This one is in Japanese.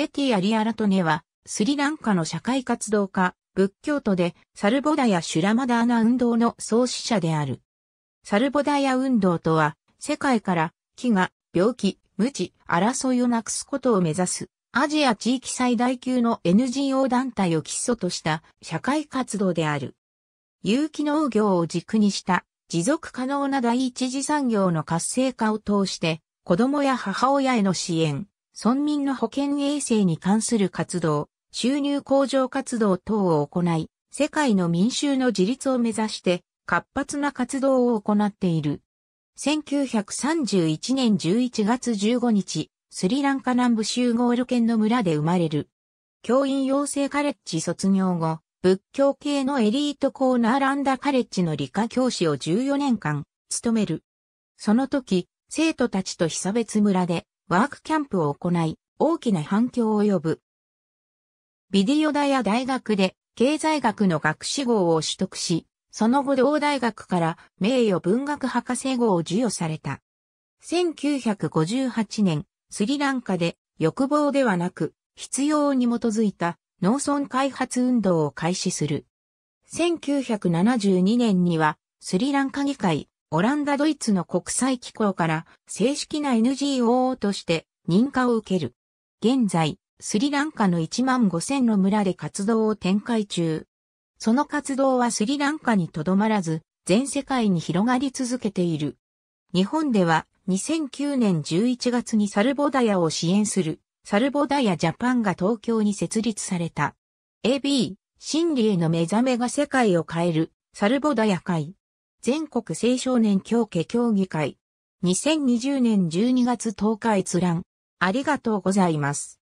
AT アリアラトネは、スリランカの社会活動家、仏教徒で、サルボダヤ・シュラマダーナ運動の創始者である。サルボダヤ運動とは、世界から、飢餓、病気、無知、争いをなくすことを目指す、アジア地域最大級の NGO 団体を基礎とした社会活動である。有機農業を軸にした持続可能な第一次産業の活性化を通して、子供や母親への支援、村民の保健衛生に関する活動、収入向上活動等を行い、世界の民衆の自立を目指して活発な活動を行っている。1931年11月15日、スリランカ南部州ゴール県の村で生まれる。教員養成カレッジ卒業後、仏教系のエリートコーナーランダカレッジの理科教師を14年間務める。その時、生徒たちと被差別村でワークキャンプを行い、大きな反響を呼ぶ。ビデオダや大学で経済学の学士号を取得し、その後同大学から名誉文学博士号を授与された。1958年、スリランカで欲望ではなく必要に基づいた農村開発運動を開始する。1972年にはスリランカ議会オランダ・ドイツの国際機構から正式な NGO として認可を受ける。現在、スリランカの1万5000の村で活動を展開中。その活動はスリランカにとどまらず、全世界に広がり続けている。日本では2009年11月にサルボダヤを支援するサルボダヤジャパンが東京に設立された。AB、真理への目覚めが世界を変えるサルボダヤ会。全国青少年協家協議会。2020年12月10日閲覧。ありがとうございます。